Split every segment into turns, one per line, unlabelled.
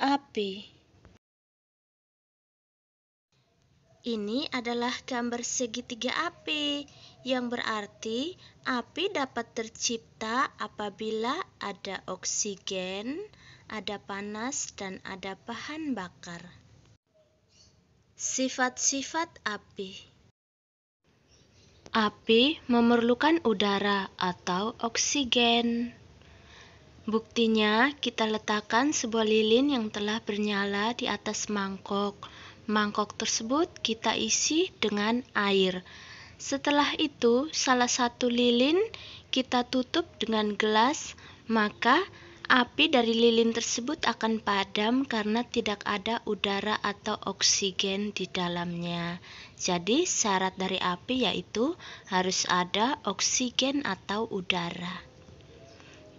api. Ini adalah gambar segitiga api, yang berarti api dapat tercipta apabila ada oksigen, ada panas, dan ada bahan bakar. Sifat-sifat api Api memerlukan udara atau oksigen. Buktinya, kita letakkan sebuah lilin yang telah bernyala di atas mangkok. Mangkok tersebut kita isi dengan air. Setelah itu, salah satu lilin kita tutup dengan gelas, maka api dari lilin tersebut akan padam karena tidak ada udara atau oksigen di dalamnya. Jadi, syarat dari api yaitu harus ada oksigen atau udara.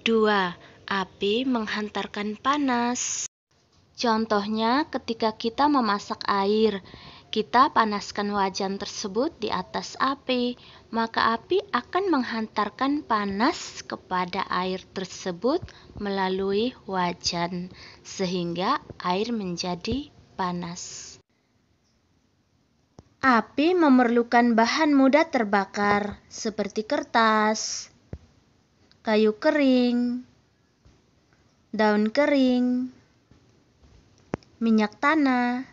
2 api menghantarkan panas. Contohnya, ketika kita memasak air, kita panaskan wajan tersebut di atas api, maka api akan menghantarkan panas kepada air tersebut melalui wajan, sehingga air menjadi panas. Api memerlukan bahan mudah terbakar, seperti kertas, kayu kering, daun kering, minyak tanah,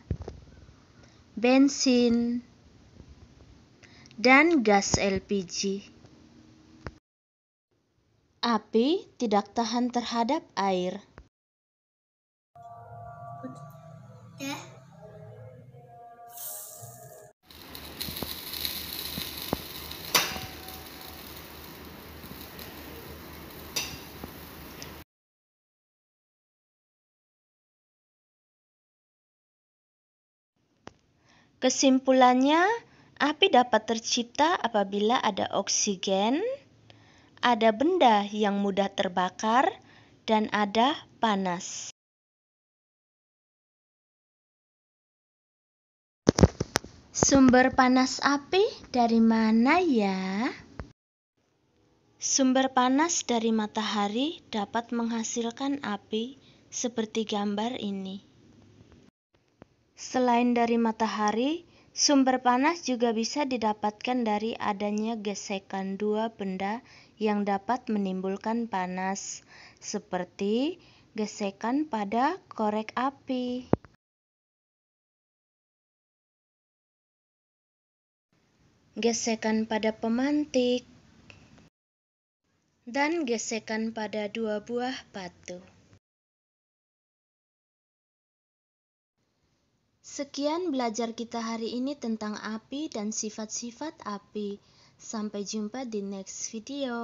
bensin, dan gas LPG. Api tidak tahan terhadap air.
Yeah. Kesimpulannya, api dapat tercipta apabila ada oksigen, ada benda yang mudah terbakar, dan ada panas. Sumber panas api dari mana ya?
Sumber panas dari matahari dapat menghasilkan api seperti gambar ini. Selain dari matahari, sumber panas juga bisa didapatkan dari adanya gesekan dua benda yang dapat menimbulkan panas, seperti gesekan
pada korek api. Gesekan pada pemantik dan gesekan pada dua buah batu. Sekian belajar kita
hari ini tentang api dan sifat-sifat api. Sampai jumpa di next video.